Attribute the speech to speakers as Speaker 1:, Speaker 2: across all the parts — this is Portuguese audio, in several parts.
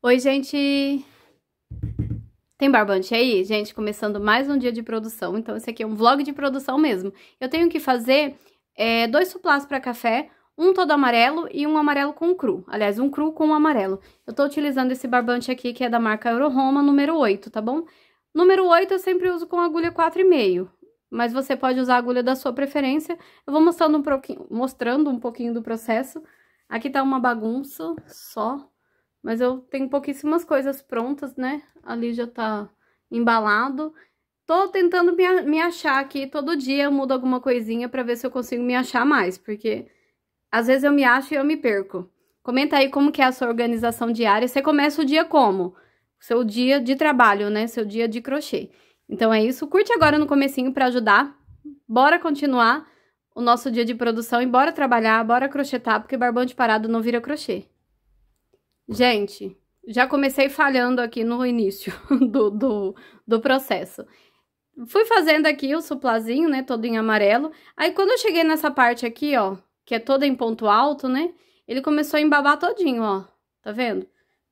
Speaker 1: Oi, gente! Tem barbante aí? Gente, começando mais um dia de produção. Então, esse aqui é um vlog de produção mesmo. Eu tenho que fazer é, dois suplás para café, um todo amarelo e um amarelo com cru. Aliás, um cru com um amarelo. Eu tô utilizando esse barbante aqui, que é da marca Euroroma, número 8, tá bom? Número 8 eu sempre uso com agulha 4,5, mas você pode usar a agulha da sua preferência. Eu vou mostrando um pouquinho, mostrando um pouquinho do processo. Aqui tá uma bagunça só, mas eu tenho pouquíssimas coisas prontas, né? Ali já tá embalado. Tô tentando me, me achar aqui, todo dia eu mudo alguma coisinha pra ver se eu consigo me achar mais, porque às vezes eu me acho e eu me perco. Comenta aí como que é a sua organização diária, você começa o dia como? Seu dia de trabalho, né? Seu dia de crochê. Então é isso, curte agora no comecinho pra ajudar, bora continuar o nosso dia de produção e bora trabalhar, bora crochetar, porque barbante parado não vira crochê. Gente, já comecei falhando aqui no início do, do, do processo. Fui fazendo aqui o suplazinho, né, todo em amarelo. Aí, quando eu cheguei nessa parte aqui, ó, que é toda em ponto alto, né, ele começou a embabar todinho, ó. Tá vendo?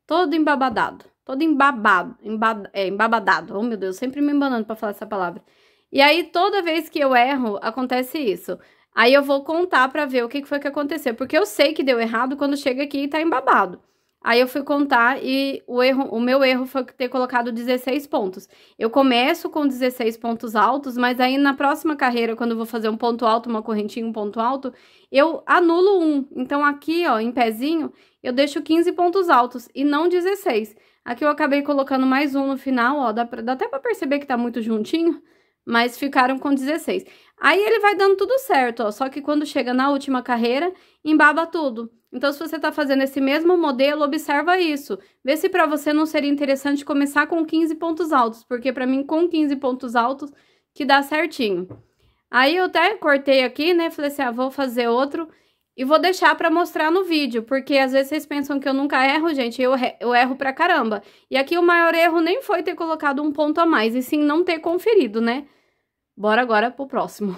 Speaker 1: Todo embabadado. Todo embabado. Embab é, embabadado. Oh, meu Deus, sempre me embanando pra falar essa palavra. E aí, toda vez que eu erro, acontece isso. Aí eu vou contar pra ver o que foi que aconteceu. Porque eu sei que deu errado quando chega aqui e tá embabado. Aí eu fui contar e o, erro, o meu erro foi ter colocado 16 pontos. Eu começo com 16 pontos altos, mas aí na próxima carreira, quando eu vou fazer um ponto alto, uma correntinha, um ponto alto, eu anulo um. Então aqui, ó, em pezinho, eu deixo 15 pontos altos e não 16. Aqui eu acabei colocando mais um no final, ó, dá, pra, dá até pra perceber que tá muito juntinho, mas ficaram com 16. Aí ele vai dando tudo certo, ó, só que quando chega na última carreira, embaba tudo. Então, se você está fazendo esse mesmo modelo, observa isso. Vê se para você não seria interessante começar com 15 pontos altos, porque para mim, com 15 pontos altos, que dá certinho. Aí eu até cortei aqui, né? Falei assim, ah, vou fazer outro e vou deixar para mostrar no vídeo, porque às vezes vocês pensam que eu nunca erro, gente, eu, eu erro pra caramba. E aqui o maior erro nem foi ter colocado um ponto a mais, e sim não ter conferido, né? Bora agora pro próximo.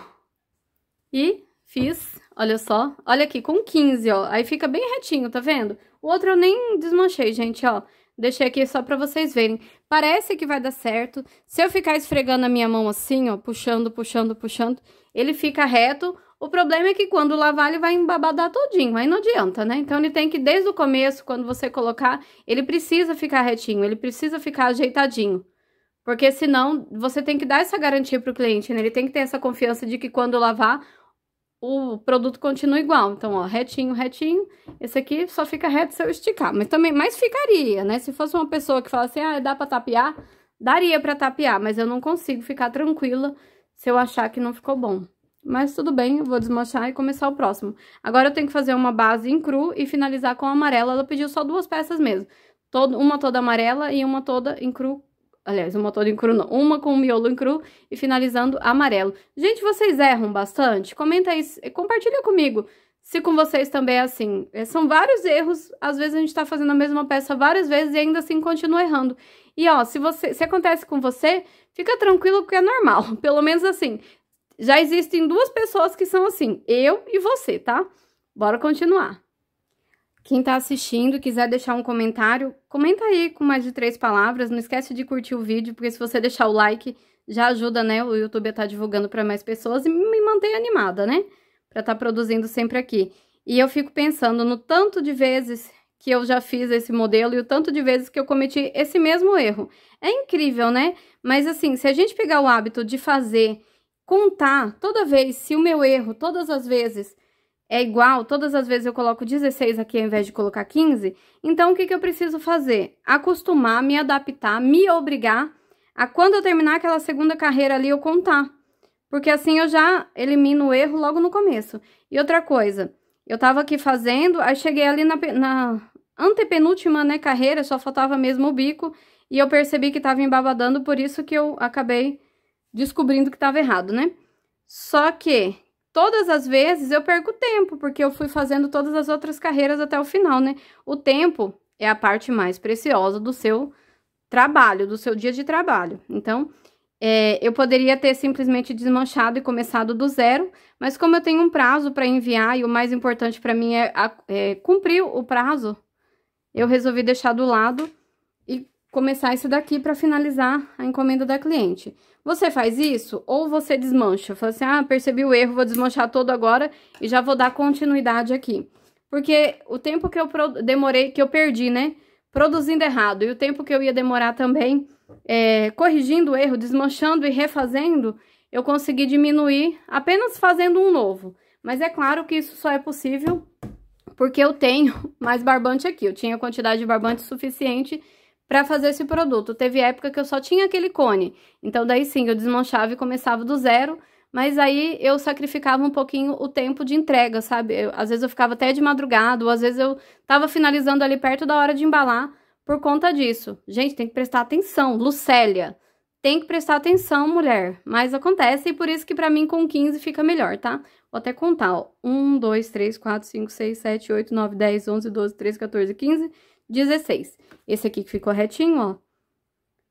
Speaker 1: E fiz Olha só, olha aqui, com 15, ó. Aí fica bem retinho, tá vendo? O outro eu nem desmanchei, gente, ó. Deixei aqui só pra vocês verem. Parece que vai dar certo. Se eu ficar esfregando a minha mão assim, ó, puxando, puxando, puxando, ele fica reto. O problema é que quando lavar ele vai embabadar todinho, aí não adianta, né? Então ele tem que, desde o começo, quando você colocar, ele precisa ficar retinho, ele precisa ficar ajeitadinho. Porque senão, você tem que dar essa garantia pro cliente, né? Ele tem que ter essa confiança de que quando lavar, o produto continua igual. Então, ó, retinho, retinho. Esse aqui só fica reto se eu esticar. Mas também, mas ficaria, né? Se fosse uma pessoa que falasse, assim, ah, dá pra tapear, daria pra tapear, mas eu não consigo ficar tranquila se eu achar que não ficou bom. Mas tudo bem, eu vou desmanchar e começar o próximo. Agora eu tenho que fazer uma base em cru e finalizar com amarela. Ela pediu só duas peças mesmo. Todo, uma toda amarela e uma toda em cru Aliás, uma toda em cru, não. Uma com miolo em cru e finalizando amarelo. Gente, vocês erram bastante? Comenta aí, compartilha comigo se com vocês também é assim. É, são vários erros, às vezes a gente tá fazendo a mesma peça várias vezes e ainda assim continua errando. E ó, se, você, se acontece com você, fica tranquilo que é normal. Pelo menos assim, já existem duas pessoas que são assim, eu e você, tá? Bora continuar. Quem está assistindo, quiser deixar um comentário, comenta aí com mais de três palavras. Não esquece de curtir o vídeo, porque se você deixar o like, já ajuda, né? O YouTube a estar tá divulgando para mais pessoas e me manter animada, né? Para estar tá produzindo sempre aqui. E eu fico pensando no tanto de vezes que eu já fiz esse modelo e o tanto de vezes que eu cometi esse mesmo erro. É incrível, né? Mas assim, se a gente pegar o hábito de fazer, contar toda vez, se o meu erro, todas as vezes, é igual, todas as vezes eu coloco 16 aqui ao invés de colocar 15, então o que, que eu preciso fazer? Acostumar, me adaptar, me obrigar a quando eu terminar aquela segunda carreira ali eu contar. Porque assim eu já elimino o erro logo no começo. E outra coisa, eu tava aqui fazendo, aí cheguei ali na, na antepenúltima né, carreira, só faltava mesmo o bico, e eu percebi que tava embabadando, por isso que eu acabei descobrindo que tava errado, né? Só que todas as vezes eu perco tempo, porque eu fui fazendo todas as outras carreiras até o final, né? O tempo é a parte mais preciosa do seu trabalho, do seu dia de trabalho. Então, é, eu poderia ter simplesmente desmanchado e começado do zero, mas como eu tenho um prazo para enviar e o mais importante para mim é, é, cumprir o prazo, eu resolvi deixar do lado começar isso daqui para finalizar a encomenda da cliente. Você faz isso ou você desmancha? Fala assim, ah, percebi o erro, vou desmanchar todo agora e já vou dar continuidade aqui. Porque o tempo que eu demorei, que eu perdi, né? Produzindo errado e o tempo que eu ia demorar também é, corrigindo o erro, desmanchando e refazendo, eu consegui diminuir apenas fazendo um novo. Mas é claro que isso só é possível porque eu tenho mais barbante aqui. Eu tinha quantidade de barbante suficiente para fazer esse produto. Teve época que eu só tinha aquele cone, então daí sim eu desmanchava e começava do zero, mas aí eu sacrificava um pouquinho o tempo de entrega, sabe? Eu, às vezes eu ficava até de madrugada, ou às vezes eu tava finalizando ali perto da hora de embalar por conta disso. Gente, tem que prestar atenção, Lucélia. Tem que prestar atenção, mulher. Mas acontece e por isso que pra mim com 15 fica melhor, tá? Vou até contar, ó. 1, 2, 3, 4, 5, 6, 7, 8, 9, 10, 11, 12, 13, 14, 15, 16. Esse aqui que ficou retinho, ó.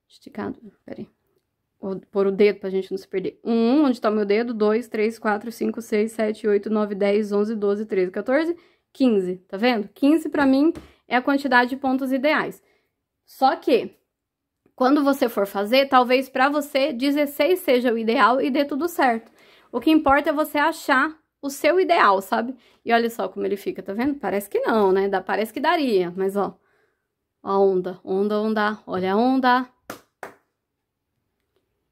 Speaker 1: Esticado, peraí. Vou pôr o dedo pra gente não se perder. Um, onde tá o meu dedo? Dois, três, quatro, cinco, seis, sete, oito, nove, dez, onze, doze, treze, 14, 15. Tá vendo? 15 pra mim é a quantidade de pontos ideais. Só que, quando você for fazer, talvez pra você 16 seja o ideal e dê tudo certo. O que importa é você achar o seu ideal, sabe? E olha só como ele fica, tá vendo? Parece que não, né? Dá, parece que daria, mas ó, a onda, onda, onda, olha a onda.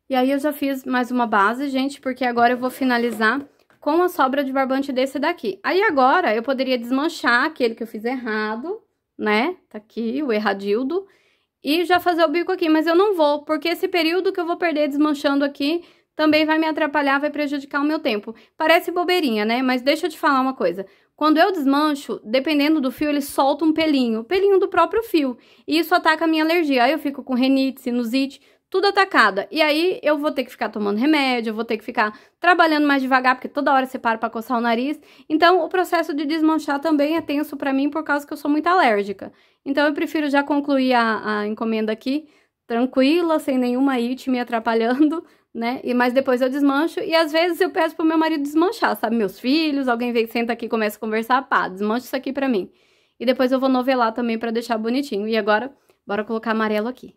Speaker 1: E aí eu já fiz mais uma base, gente, porque agora eu vou finalizar com a sobra de barbante desse daqui. Aí agora eu poderia desmanchar aquele que eu fiz errado, né? Tá aqui o erradildo. E já fazer o bico aqui, mas eu não vou, porque esse período que eu vou perder desmanchando aqui também vai me atrapalhar, vai prejudicar o meu tempo. Parece bobeirinha, né? Mas deixa eu te falar uma coisa. Quando eu desmancho, dependendo do fio, ele solta um pelinho, pelinho do próprio fio. E isso ataca a minha alergia. Aí eu fico com renite, sinusite, tudo atacada. E aí eu vou ter que ficar tomando remédio, eu vou ter que ficar trabalhando mais devagar, porque toda hora você para para coçar o nariz. Então, o processo de desmanchar também é tenso para mim por causa que eu sou muito alérgica. Então, eu prefiro já concluir a, a encomenda aqui, tranquila, sem nenhuma it me atrapalhando, né? E mas depois eu desmancho e às vezes eu peço pro meu marido desmanchar, sabe? Meus filhos, alguém vem senta aqui, começa a conversar, pá, desmancha isso aqui para mim. E depois eu vou novelar também para deixar bonitinho. E agora, bora colocar amarelo aqui.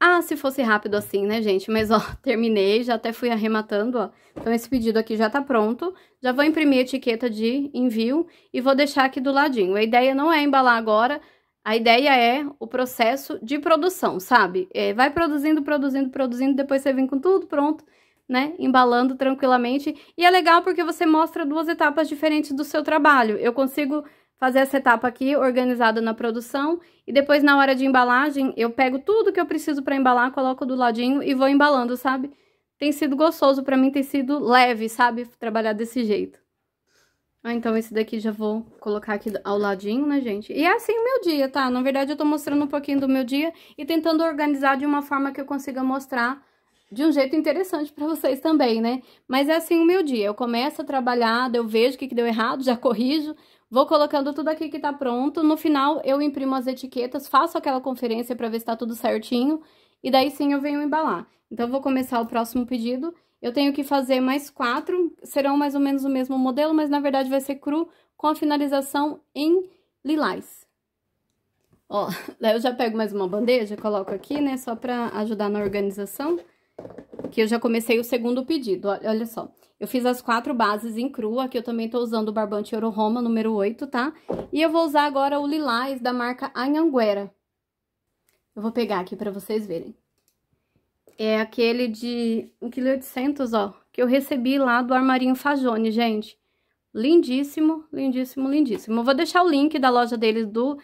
Speaker 1: Ah, se fosse rápido assim, né, gente? Mas, ó, terminei, já até fui arrematando, ó. Então, esse pedido aqui já tá pronto. Já vou imprimir a etiqueta de envio e vou deixar aqui do ladinho. A ideia não é embalar agora, a ideia é o processo de produção, sabe? É, vai produzindo, produzindo, produzindo, depois você vem com tudo pronto, né? Embalando tranquilamente. E é legal porque você mostra duas etapas diferentes do seu trabalho. Eu consigo fazer essa etapa aqui organizada na produção e depois na hora de embalagem eu pego tudo que eu preciso para embalar, coloco do ladinho e vou embalando, sabe? Tem sido gostoso para mim, tem sido leve, sabe? Trabalhar desse jeito. Ah, então esse daqui já vou colocar aqui ao ladinho, né, gente? E é assim o meu dia, tá? Na verdade, eu tô mostrando um pouquinho do meu dia e tentando organizar de uma forma que eu consiga mostrar de um jeito interessante para vocês também, né? Mas é assim o meu dia. Eu começo a trabalhar, eu vejo o que, que deu errado, já corrijo, vou colocando tudo aqui que tá pronto. No final, eu imprimo as etiquetas, faço aquela conferência para ver se tá tudo certinho. E daí sim eu venho embalar. Então, eu vou começar o próximo pedido eu tenho que fazer mais quatro, serão mais ou menos o mesmo modelo, mas na verdade vai ser cru com a finalização em lilás. Ó, daí eu já pego mais uma bandeja, coloco aqui, né, só pra ajudar na organização, que eu já comecei o segundo pedido, olha, só. Eu fiz as quatro bases em cru, aqui eu também tô usando o barbante Euro Roma, número 8, tá? E eu vou usar agora o lilás da marca Anhanguera. Eu vou pegar aqui pra vocês verem é aquele de 1,800 kg, ó, que eu recebi lá do Armarinho Fajone, gente. Lindíssimo, lindíssimo, lindíssimo. Eu vou deixar o link da loja deles do,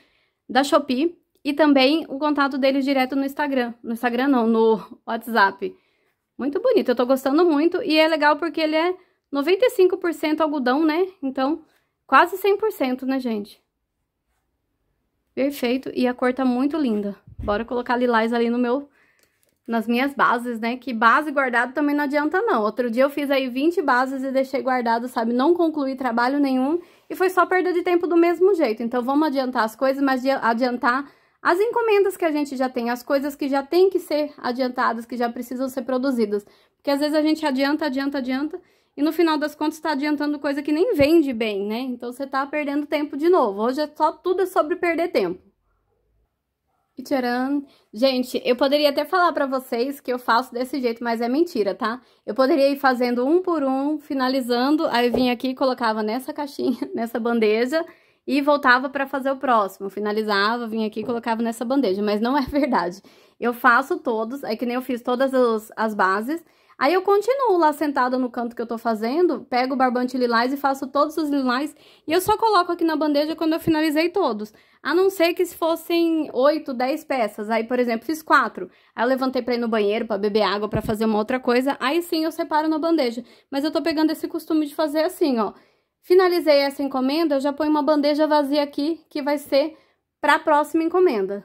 Speaker 1: da Shopee e também o contato deles direto no Instagram. No Instagram não, no WhatsApp. Muito bonito, eu tô gostando muito e é legal porque ele é 95% algodão, né? Então, quase 100%, né, gente? Perfeito, e a cor tá muito linda. Bora colocar lilás ali no meu nas minhas bases, né? Que base guardada também não adianta não. Outro dia eu fiz aí 20 bases e deixei guardado, sabe? Não concluí trabalho nenhum e foi só perda de tempo do mesmo jeito. Então vamos adiantar as coisas, mas adiantar as encomendas que a gente já tem, as coisas que já tem que ser adiantadas, que já precisam ser produzidas. Porque às vezes a gente adianta, adianta, adianta e no final das contas está adiantando coisa que nem vende bem, né? Então você está perdendo tempo de novo. Hoje é só tudo é sobre perder tempo. Tcharam. Gente, eu poderia até falar para vocês que eu faço desse jeito, mas é mentira, tá? Eu poderia ir fazendo um por um, finalizando, aí vinha aqui e colocava nessa caixinha, nessa bandeja, e voltava para fazer o próximo. Finalizava, vinha aqui e colocava nessa bandeja, mas não é verdade. Eu faço todos, é que nem eu fiz todas as bases, Aí eu continuo lá sentada no canto que eu tô fazendo, pego o barbante lilás e faço todos os lilás. E eu só coloco aqui na bandeja quando eu finalizei todos. A não ser que se fossem 8, 10 peças. Aí, por exemplo, fiz quatro. Aí eu levantei pra ir no banheiro, pra beber água, pra fazer uma outra coisa. Aí sim eu separo na bandeja. Mas eu tô pegando esse costume de fazer assim, ó. Finalizei essa encomenda, eu já ponho uma bandeja vazia aqui, que vai ser pra próxima encomenda.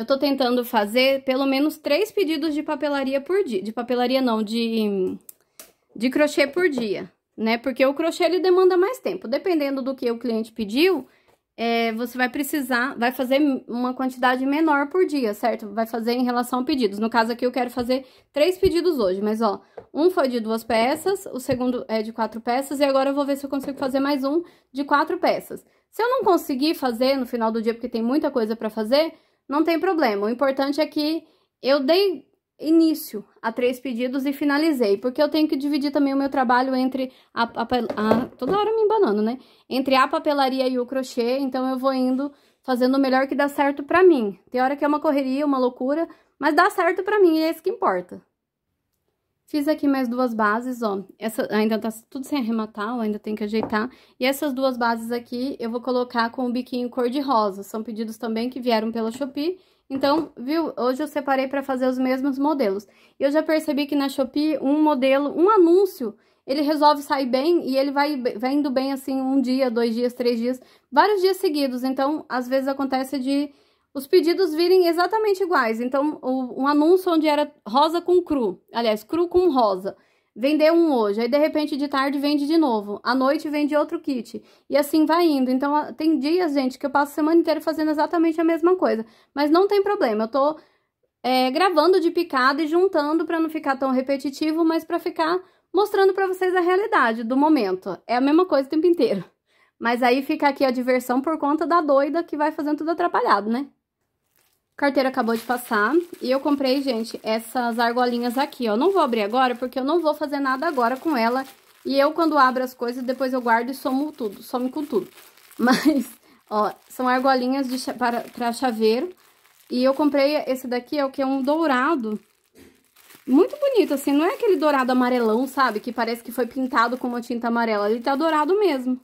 Speaker 1: Eu tô tentando fazer pelo menos três pedidos de papelaria por dia. De papelaria não, de, de crochê por dia, né? Porque o crochê, ele demanda mais tempo. Dependendo do que o cliente pediu, é, você vai precisar, vai fazer uma quantidade menor por dia, certo? Vai fazer em relação a pedidos. No caso aqui, eu quero fazer três pedidos hoje, mas ó, um foi de duas peças, o segundo é de quatro peças, e agora eu vou ver se eu consigo fazer mais um de quatro peças. Se eu não conseguir fazer no final do dia, porque tem muita coisa pra fazer, não tem problema. O importante é que eu dei início a três pedidos e finalizei, porque eu tenho que dividir também o meu trabalho entre a, a, a toda hora me embanando, né? Entre a papelaria e o crochê, então eu vou indo fazendo o melhor que dá certo para mim. Tem hora que é uma correria, uma loucura, mas dá certo para mim e é isso que importa. Fiz aqui mais duas bases, ó. Essa ainda tá tudo sem arrematar, ó, ainda tem que ajeitar. E essas duas bases aqui eu vou colocar com o biquinho cor-de-rosa. São pedidos também que vieram pela Shopee. Então, viu? Hoje eu separei para fazer os mesmos modelos. E eu já percebi que na Shopee, um modelo, um anúncio, ele resolve sair bem e ele vai, vai indo bem, assim, um dia, dois dias, três dias, vários dias seguidos. Então, às vezes acontece de os pedidos virem exatamente iguais. Então, o, um anúncio onde era rosa com cru, aliás, cru com rosa. Vendeu um hoje, aí de repente de tarde vende de novo, à noite vende outro kit, e assim vai indo. Então, tem dias, gente, que eu passo a semana inteira fazendo exatamente a mesma coisa, mas não tem problema, eu tô é, gravando de picada e juntando para não ficar tão repetitivo, mas para ficar mostrando para vocês a realidade do momento. É a mesma coisa o tempo inteiro. Mas aí fica aqui a diversão por conta da doida que vai fazendo tudo atrapalhado, né? carteira acabou de passar e eu comprei, gente, essas argolinhas aqui, ó. Não vou abrir agora porque eu não vou fazer nada agora com ela. E eu, quando abro as coisas, depois eu guardo e somo tudo, some com tudo. Mas, ó, são argolinhas de, para, pra chaveiro. E eu comprei esse daqui, ó, é que é um dourado. Muito bonito, assim, não é aquele dourado amarelão, sabe? Que parece que foi pintado com uma tinta amarela. Ele tá dourado mesmo.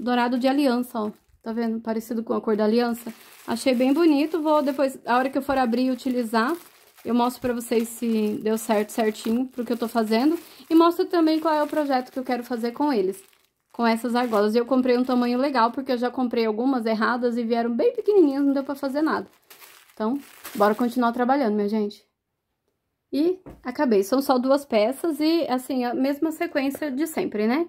Speaker 1: Dourado de aliança, ó. Tá vendo? Parecido com a cor da aliança. Achei bem bonito. Vou depois, a hora que eu for abrir e utilizar, eu mostro pra vocês se deu certo, certinho, pro que eu tô fazendo. E mostro também qual é o projeto que eu quero fazer com eles. Com essas argolas. Eu comprei um tamanho legal, porque eu já comprei algumas erradas e vieram bem pequenininhas, não deu pra fazer nada. Então, bora continuar trabalhando, minha gente. E acabei. São só duas peças e, assim, a mesma sequência de sempre, né?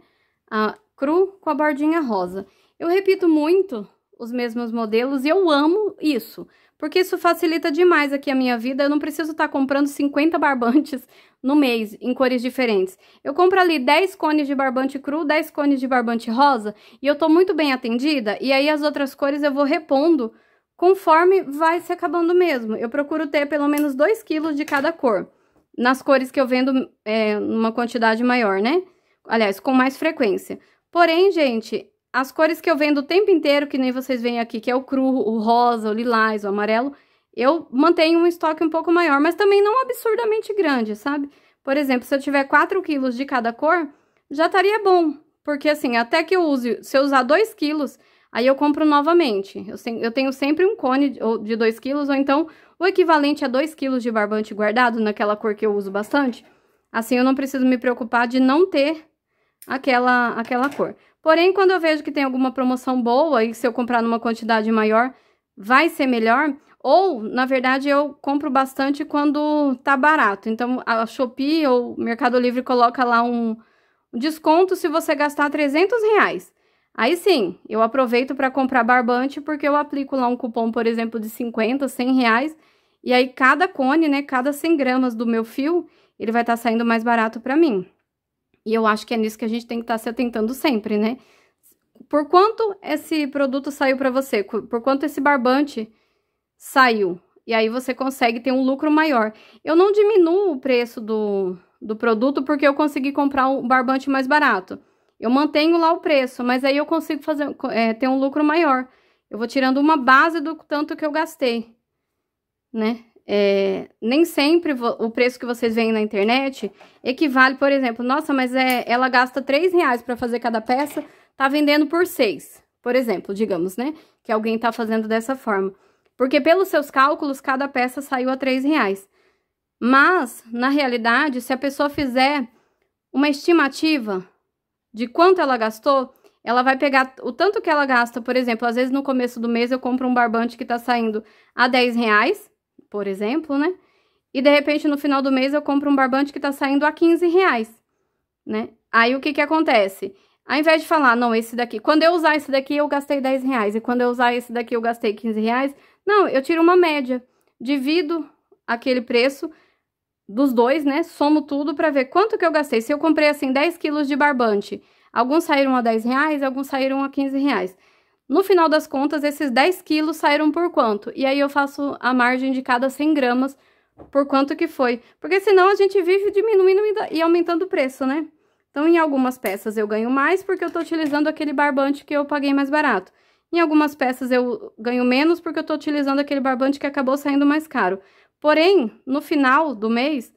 Speaker 1: A cru com a bordinha rosa. Eu repito muito os mesmos modelos e eu amo isso, porque isso facilita demais aqui a minha vida. Eu não preciso estar tá comprando 50 barbantes no mês em cores diferentes. Eu compro ali 10 cones de barbante cru, 10 cones de barbante rosa e eu tô muito bem atendida. E aí as outras cores eu vou repondo conforme vai se acabando mesmo. Eu procuro ter pelo menos 2 quilos de cada cor, nas cores que eu vendo é, eh, uma quantidade maior, né? Aliás, com mais frequência. Porém, gente, as cores que eu vendo o tempo inteiro, que nem vocês veem aqui, que é o cru, o rosa, o lilás, o amarelo, eu mantenho um estoque um pouco maior, mas também não absurdamente grande, sabe? Por exemplo, se eu tiver 4 quilos de cada cor, já estaria bom, porque assim, até que eu use, se eu usar 2 quilos, aí eu compro novamente. Eu, tenho sempre um cone de, de 2 quilos, ou então o equivalente a 2 quilos de barbante guardado, naquela cor que eu uso bastante. Assim, eu não preciso me preocupar de não ter aquela, aquela cor. Porém, quando eu vejo que tem alguma promoção boa e se eu comprar numa quantidade maior, vai ser melhor. Ou, na verdade, eu compro bastante quando tá barato. Então, a Shopee ou Mercado Livre coloca lá um desconto se você gastar 300 reais. Aí sim, eu aproveito para comprar barbante porque eu aplico lá um cupom, por exemplo, de 50, 100 reais. E aí, cada cone, né, cada 100 gramas do meu fio, ele vai estar tá saindo mais barato para mim. E eu acho que é nisso que a gente tem que estar tá se atentando sempre, né? Por quanto esse produto saiu para você? Por quanto esse barbante saiu? E aí você consegue ter um lucro maior. Eu não diminuo o preço do, do produto porque eu consegui comprar um barbante mais barato. Eu mantenho lá o preço, mas aí eu consigo fazer, é, ter um lucro maior. Eu vou tirando uma base do tanto que eu gastei, né? É, nem sempre o preço que vocês veem na internet equivale, por exemplo, nossa, mas é, ela gasta 3 reais para fazer cada peça, tá vendendo por 6, por exemplo, digamos, né? Que alguém tá fazendo dessa forma. Porque pelos seus cálculos, cada peça saiu a 3 reais. Mas, na realidade, se a pessoa fizer uma estimativa de quanto ela gastou, ela vai pegar o tanto que ela gasta, por exemplo, às vezes no começo do mês eu compro um barbante que tá saindo a 10 reais, por exemplo, né? E de repente no final do mês eu compro um barbante que tá saindo a 15 reais, né? Aí o que que acontece? Ao invés de falar, não, esse daqui, quando eu usar esse daqui eu gastei 10 reais e quando eu usar esse daqui eu gastei 15 reais, não, eu tiro uma média, divido aquele preço dos dois, né? Somo tudo para ver quanto que eu gastei. Se eu comprei assim 10 quilos de barbante, alguns saíram a 10 reais, alguns saíram a 15 reais. No final das contas, esses 10 quilos saíram por quanto? E aí eu faço a margem de cada 100 gramas por quanto que foi. Porque senão a gente vive diminuindo e aumentando o preço, né? Então, em algumas peças eu ganho mais porque eu tô utilizando aquele barbante que eu paguei mais barato. Em algumas peças eu ganho menos porque eu tô utilizando aquele barbante que acabou saindo mais caro. Porém, no final do mês,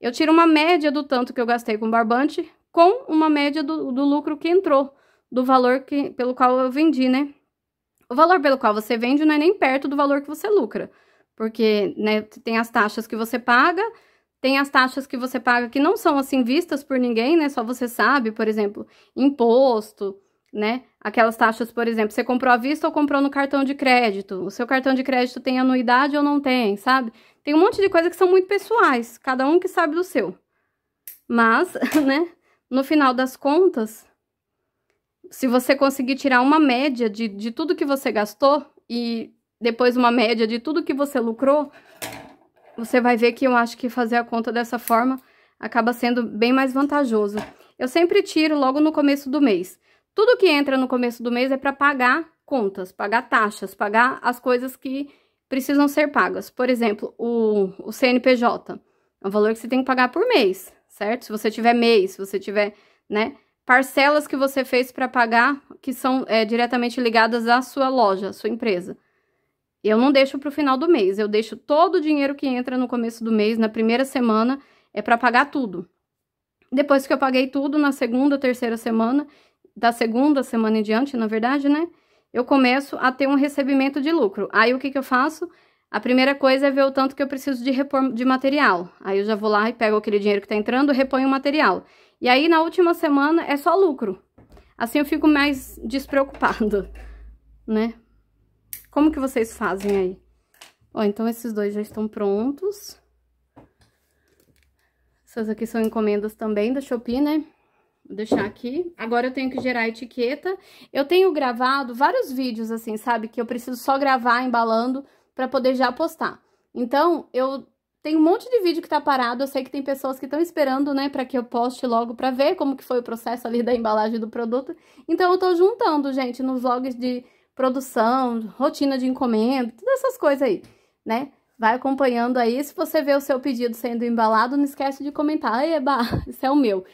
Speaker 1: eu tiro uma média do tanto que eu gastei com barbante com uma média do, do lucro que entrou do valor que, pelo qual eu vendi, né? O valor pelo qual você vende não é nem perto do valor que você lucra, porque né, tem as taxas que você paga, tem as taxas que você paga que não são assim vistas por ninguém, né? Só você sabe, por exemplo, imposto, né? Aquelas taxas, por exemplo, você comprou à vista ou comprou no cartão de crédito? O seu cartão de crédito tem anuidade ou não tem, sabe? Tem um monte de coisa que são muito pessoais, cada um que sabe do seu. Mas, né, no final das contas, se você conseguir tirar uma média de, de tudo que você gastou e depois uma média de tudo que você lucrou, você vai ver que eu acho que fazer a conta dessa forma acaba sendo bem mais vantajoso. Eu sempre tiro logo no começo do mês. Tudo que entra no começo do mês é para pagar contas, pagar taxas, pagar as coisas que precisam ser pagas. Por exemplo, o, o CNPJ é um valor que você tem que pagar por mês, certo? Se você tiver mês, se você tiver, né, parcelas que você fez para pagar que são é, diretamente ligadas à sua loja, à sua empresa. Eu não deixo para o final do mês, eu deixo todo o dinheiro que entra no começo do mês, na primeira semana, é para pagar tudo. Depois que eu paguei tudo, na segunda, terceira semana, da segunda semana em diante, na verdade, né? Eu começo a ter um recebimento de lucro. Aí o que, que eu faço? A primeira coisa é ver o tanto que eu preciso de repor de material. Aí eu já vou lá e pego aquele dinheiro que está entrando, reponho o material. E aí, na última semana, é só lucro. Assim eu fico mais despreocupada, né? Como que vocês fazem aí? Ó, então esses dois já estão prontos. Essas aqui são encomendas também da Shopee, né? Vou deixar aqui. Agora eu tenho que gerar etiqueta. Eu tenho gravado vários vídeos, assim, sabe? Que eu preciso só gravar embalando para poder já postar. Então, eu tem um monte de vídeo que tá parado, eu sei que tem pessoas que estão esperando, né, para que eu poste logo para ver como que foi o processo ali da embalagem do produto. Então eu tô juntando, gente, nos vlogs de produção, rotina de encomenda, todas essas coisas aí, né? Vai acompanhando aí. Se você vê o seu pedido sendo embalado, não esquece de comentar. Eba, esse é o meu.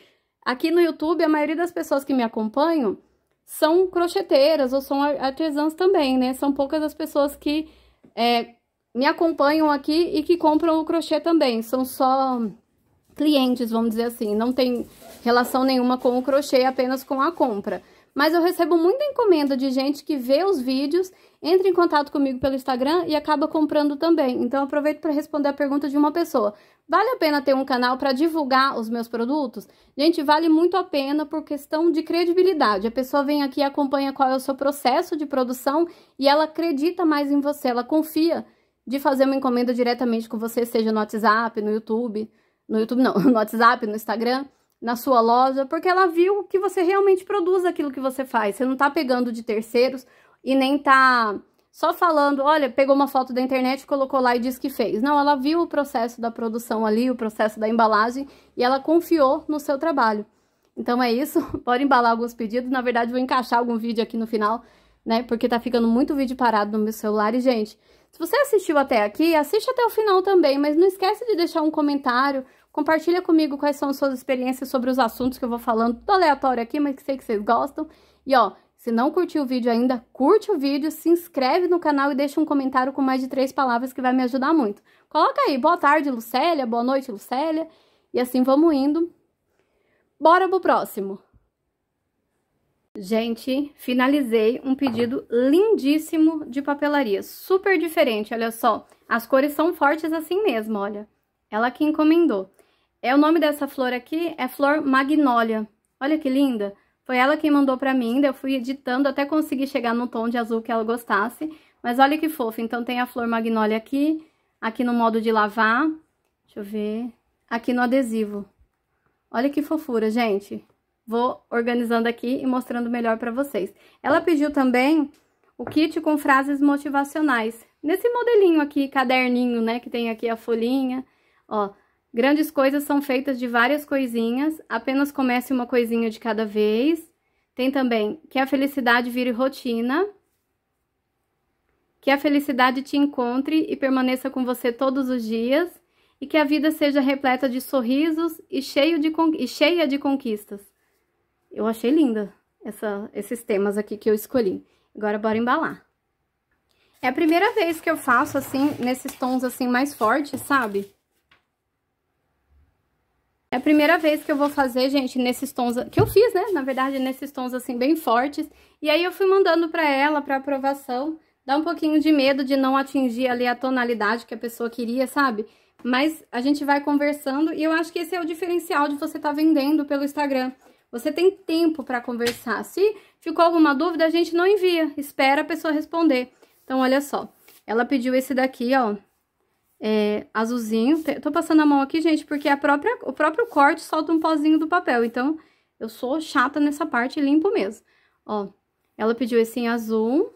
Speaker 1: Aqui no YouTube, a maioria das pessoas que me acompanham são crocheteiras ou são artesãs também, né? São poucas as pessoas que é, me acompanham aqui e que compram o crochê também. São só clientes, vamos dizer assim. Não tem relação nenhuma com o crochê, apenas com a compra. Mas eu recebo muita encomenda de gente que vê os vídeos, entra em contato comigo pelo Instagram e acaba comprando também. Então, aproveito para responder a pergunta de uma pessoa. Vale a pena ter um canal para divulgar os meus produtos? Gente, vale muito a pena por questão de credibilidade. A pessoa vem aqui e acompanha qual é o seu processo de produção e ela acredita mais em você, ela confia de fazer uma encomenda diretamente com você, seja no WhatsApp, no YouTube, no YouTube não, no WhatsApp, no Instagram, na sua loja, porque ela viu que você realmente produz aquilo que você faz. Você não tá pegando de terceiros e nem tá só falando, olha, pegou uma foto da internet, colocou lá e disse que fez. Não, ela viu o processo da produção ali, o processo da embalagem e ela confiou no seu trabalho. Então é isso, pode embalar alguns pedidos, na verdade vou encaixar algum vídeo aqui no final né? Porque tá ficando muito vídeo parado no meu celular. E, gente, se você assistiu até aqui, assiste até o final também, mas não esquece de deixar um comentário, compartilha comigo quais são suas experiências sobre os assuntos que eu vou falando, tudo aleatório aqui, mas que sei que vocês gostam. E, ó, se não curtiu o vídeo ainda, curte o vídeo, se inscreve no canal e deixa um comentário com mais de três palavras que vai me ajudar muito. Coloca aí, boa tarde, Lucélia, boa noite, Lucélia. E assim vamos indo. Bora pro próximo! Gente, finalizei um pedido lindíssimo de papelaria, super diferente, olha só. As cores são fortes assim mesmo, olha. Ela que encomendou. É o nome dessa flor aqui é flor magnólia. Olha que linda. Foi ela quem mandou para mim, eu fui editando até conseguir chegar no tom de azul que ela gostasse. Mas olha que fofo. Então tem a flor magnólia aqui, aqui no modo de lavar. Deixa eu ver. Aqui no adesivo. Olha que fofura, gente vou organizando aqui e mostrando melhor para vocês. Ela pediu também o kit com frases motivacionais. Nesse modelinho aqui, caderninho, né, que tem aqui a folhinha, ó. Grandes coisas são feitas de várias coisinhas, apenas comece uma coisinha de cada vez. Tem também que a felicidade vire rotina, que a felicidade te encontre e permaneça com você todos os dias, e que a vida seja repleta de sorrisos e, cheio de, e cheia de conquistas. Eu achei linda essa, esses temas aqui que eu escolhi. Agora, bora embalar. É a primeira vez que eu faço, assim, nesses tons, assim, mais fortes, sabe? É a primeira vez que eu vou fazer, gente, nesses tons... Que eu fiz, né? Na verdade, nesses tons, assim, bem fortes. E aí, eu fui mandando pra ela, pra aprovação. Dá um pouquinho de medo de não atingir ali a tonalidade que a pessoa queria, sabe? Mas a gente vai conversando e eu acho que esse é o diferencial de você estar tá vendendo pelo Instagram. Você tem tempo para conversar. Se ficou alguma dúvida, a gente não envia, espera a pessoa responder. Então, olha só, ela pediu esse daqui, ó, é, azulzinho. Tô passando a mão aqui, gente, porque a própria, o próprio corte solta um pozinho do papel. Então, eu sou chata nessa parte e limpo mesmo. Ó, ela pediu esse em azul,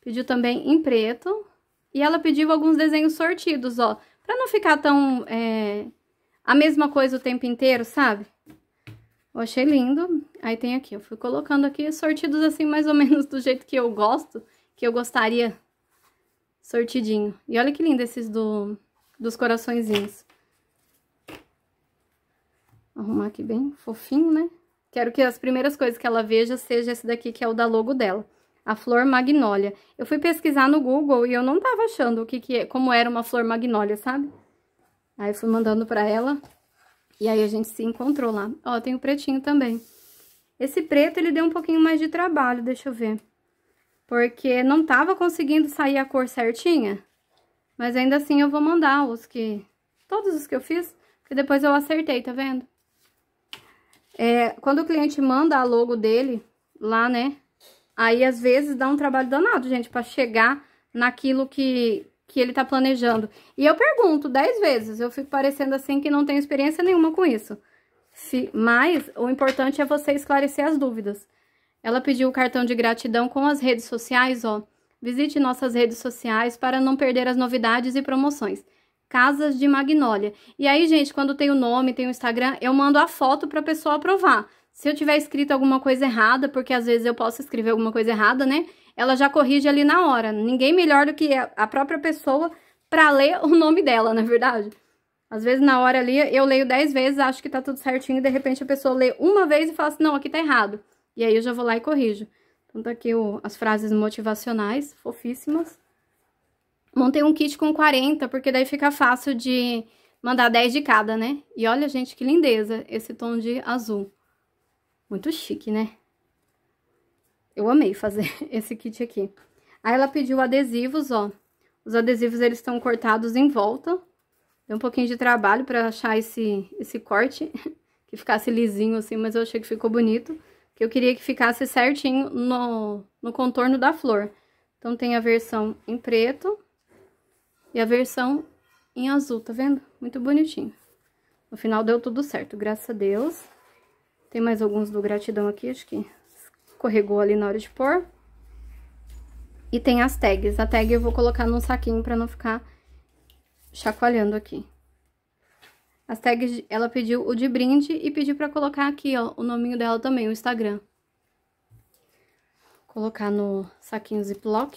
Speaker 1: pediu também em preto. E ela pediu alguns desenhos sortidos, ó, pra não ficar tão, é, a mesma coisa o tempo inteiro, sabe? Eu achei lindo. Aí tem aqui, eu fui colocando aqui, sortidos assim, mais ou menos do jeito que eu gosto, que eu gostaria sortidinho. E olha que lindo esses do, dos coraçõezinhos. Arrumar aqui bem fofinho, né? Quero que as primeiras coisas que ela veja seja esse daqui, que é o da logo dela. A flor magnólia. Eu fui pesquisar no Google e eu não tava achando o que que é, como era uma flor magnólia, sabe? Aí fui mandando pra ela, e aí a gente se encontrou lá. Ó, tem o pretinho também. Esse preto, ele deu um pouquinho mais de trabalho, deixa eu ver. Porque não tava conseguindo sair a cor certinha. Mas ainda assim eu vou mandar os que... Todos os que eu fiz, que depois eu acertei, tá vendo? É, quando o cliente manda a logo dele lá, né? Aí, às vezes, dá um trabalho danado, gente, pra chegar naquilo que, que ele tá planejando. E eu pergunto dez vezes, eu fico parecendo assim que não tenho experiência nenhuma com isso. Se, mas o importante é você esclarecer as dúvidas. Ela pediu o cartão de gratidão com as redes sociais, ó. Visite nossas redes sociais para não perder as novidades e promoções. Casas de Magnólia. E aí, gente, quando tem o nome, tem o Instagram, eu mando a foto para a pessoa aprovar. Se eu tiver escrito alguma coisa errada, porque às vezes eu posso escrever alguma coisa errada, né? ela já corrige ali na hora. Ninguém melhor do que a própria pessoa para ler o nome dela, na é verdade? Às vezes, na hora ali, eu leio 10 vezes, acho que tá tudo certinho, e de repente a pessoa lê uma vez e fala assim, não, aqui tá errado. E aí eu já vou lá e corrijo. Então tá aqui o, as frases motivacionais, fofíssimas. Montei um kit com 40, porque daí fica fácil de mandar 10 de cada, né? E olha, gente, que lindeza esse tom de azul. Muito chique, né? Eu amei fazer esse kit aqui. Aí ela pediu adesivos, ó. Os adesivos, eles estão cortados em volta. Deu um pouquinho de trabalho pra achar esse, esse corte, que ficasse lisinho assim, mas eu achei que ficou bonito. Que eu queria que ficasse certinho no, no contorno da flor. Então, tem a versão em preto e a versão em azul, tá vendo? Muito bonitinho. No final deu tudo certo, graças a Deus. Tem mais alguns do gratidão aqui, acho que escorregou ali na hora de pôr. E tem as tags. A tag eu vou colocar num saquinho pra não ficar chacoalhando aqui. As tags, ela pediu o de brinde e pediu pra colocar aqui, ó, o nominho dela também, o Instagram. Colocar no saquinho Ziploc.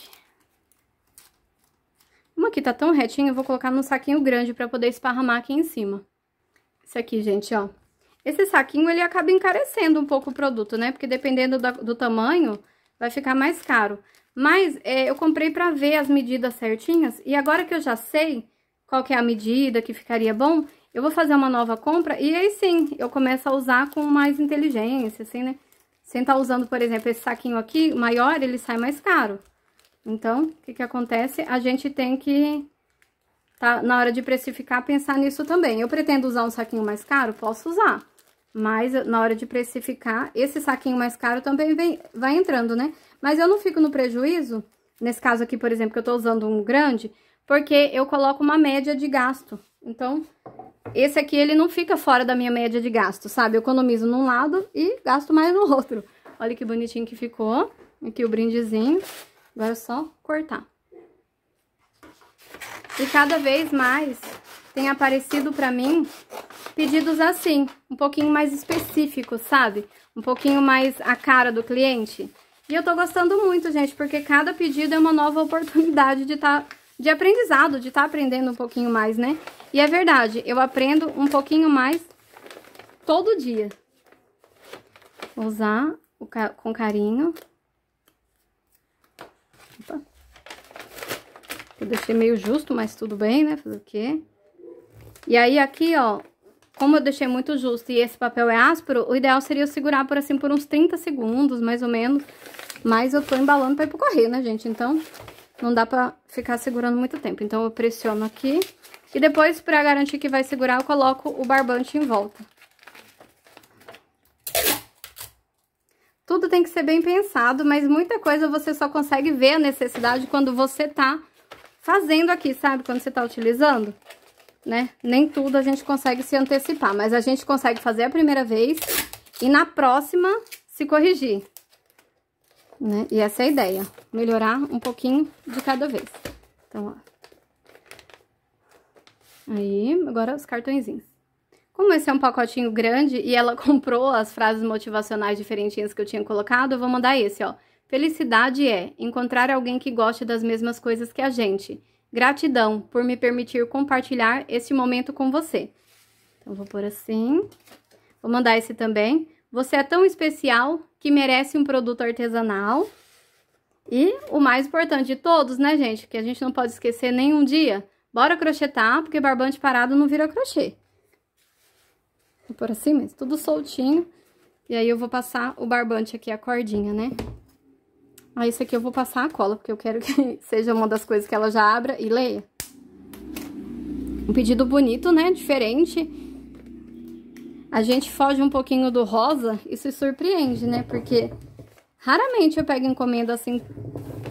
Speaker 1: Uma aqui tá tão retinha, eu vou colocar num saquinho grande pra poder esparramar aqui em cima. Isso aqui, gente, ó. Esse saquinho, ele acaba encarecendo um pouco o produto, né? Porque dependendo do, do tamanho, vai ficar mais caro. Mas é, eu comprei pra ver as medidas certinhas. E agora que eu já sei qual que é a medida que ficaria bom, eu vou fazer uma nova compra. E aí sim, eu começo a usar com mais inteligência, assim, né? Sem estar tá usando, por exemplo, esse saquinho aqui, maior, ele sai mais caro. Então, o que que acontece? A gente tem que, tá, na hora de precificar, pensar nisso também. Eu pretendo usar um saquinho mais caro? Posso usar. Mas na hora de precificar, esse saquinho mais caro também vem, vai entrando, né? Mas eu não fico no prejuízo, nesse caso aqui, por exemplo, que eu tô usando um grande, porque eu coloco uma média de gasto. Então, esse aqui, ele não fica fora da minha média de gasto, sabe? Eu economizo num lado e gasto mais no outro. Olha que bonitinho que ficou. Aqui o brindezinho. Agora é só cortar. E cada vez mais tem aparecido para mim pedidos assim, um pouquinho mais específicos, sabe? Um pouquinho mais a cara do cliente. E eu tô gostando muito, gente, porque cada pedido é uma nova oportunidade de estar tá, de aprendizado, de estar tá aprendendo um pouquinho mais, né? E é verdade, eu aprendo um pouquinho mais todo dia. Vou usar com carinho. Opa. Eu deixei meio justo, mas tudo bem, né? Fazer o quê? E aí, aqui, ó, como eu deixei muito justo e esse papel é áspero, o ideal seria eu segurar por assim por uns 30 segundos, mais ou menos. Mas eu tô embalando pra ir pro correio, né, gente? Então, não dá pra ficar segurando muito tempo. Então, eu pressiono aqui. E depois, pra garantir que vai segurar, eu coloco o barbante em volta. Tudo tem que ser bem pensado, mas muita coisa você só consegue ver a necessidade quando você tá fazendo aqui, sabe? Quando você tá utilizando né? Nem tudo a gente consegue se antecipar, mas a gente consegue fazer a primeira vez e na próxima se corrigir, né? E essa é a ideia, melhorar um pouquinho de cada vez. Então, ó. Aí, agora os cartõezinhos. Como esse é um pacotinho grande e ela comprou as frases motivacionais diferentinhas que eu tinha colocado, eu vou mandar esse, ó. Felicidade é encontrar alguém que goste das mesmas coisas que a gente Gratidão por me permitir compartilhar esse momento com você. Então, vou por assim. Vou mandar esse também. Você é tão especial que merece um produto artesanal. E o mais importante de todos, né, gente? Que a gente não pode esquecer nenhum dia. Bora crochetar, porque barbante parado não vira crochê. Vou por assim mesmo, tudo soltinho. E aí, eu vou passar o barbante aqui, a cordinha, né? Aí, ah, isso aqui eu vou passar a cola, porque eu quero que seja uma das coisas que ela já abra e leia. Um pedido bonito, né? Diferente. A gente foge um pouquinho do rosa e se surpreende, né? Porque raramente eu pego encomenda assim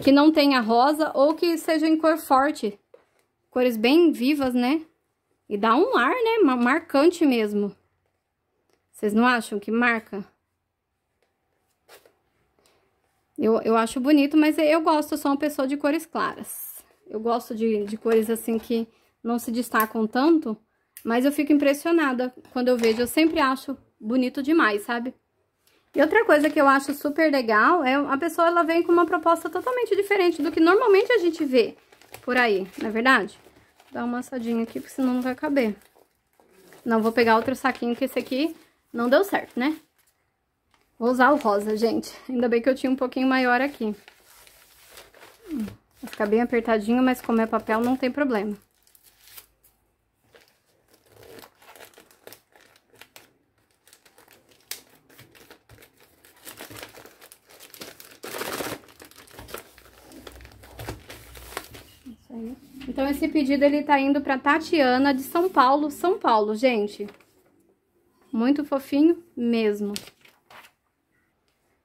Speaker 1: que não tenha rosa ou que seja em cor forte. Cores bem vivas, né? E dá um ar, né? Marcante mesmo. Vocês não acham que marca? Eu, eu acho bonito, mas eu gosto, sou uma pessoa de cores claras. Eu gosto de, de cores assim que não se destacam tanto, mas eu fico impressionada quando eu vejo. Eu sempre acho bonito demais, sabe? E outra coisa que eu acho super legal é a pessoa ela vem com uma proposta totalmente diferente do que normalmente a gente vê por aí, não é verdade? Vou dar uma assadinha aqui, porque senão não vai caber. Não, vou pegar outro saquinho, que esse aqui não deu certo, né? Vou usar o rosa, gente. Ainda bem que eu tinha um pouquinho maior aqui. Vai ficar bem apertadinho, mas como é papel, não tem problema. Então, esse pedido, ele tá indo pra Tatiana de São Paulo, São Paulo, gente. Muito fofinho mesmo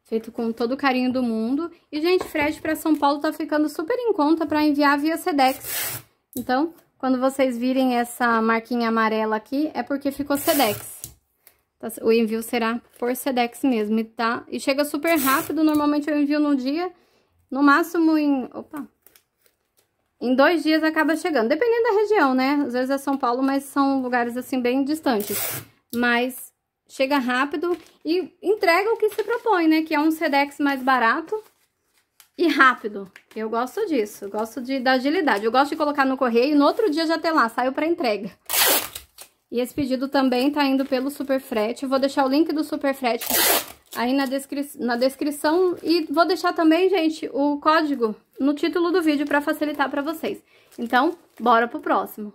Speaker 1: feito com todo o carinho do mundo. E, gente, frete para São Paulo tá ficando super em conta para enviar via Sedex. Então, quando vocês virem essa marquinha amarela aqui, é porque ficou Sedex. Tá, o envio será por Sedex mesmo, tá? E chega super rápido, normalmente eu envio num dia, no máximo em... Opa! Em dois dias acaba chegando, dependendo da região, né? Às vezes é São Paulo, mas são lugares, assim, bem distantes. Mas chega rápido e entrega o que se propõe, né? Que é um Sedex mais barato e rápido. Eu gosto disso, gosto de, da agilidade. Eu gosto de colocar no correio e no outro dia já ter lá, saiu para entrega. E esse pedido também tá indo pelo super frete. Eu vou deixar o link do super frete aí na, descri na descrição. E vou deixar também, gente, o código no título do vídeo para facilitar para vocês. Então, bora pro próximo.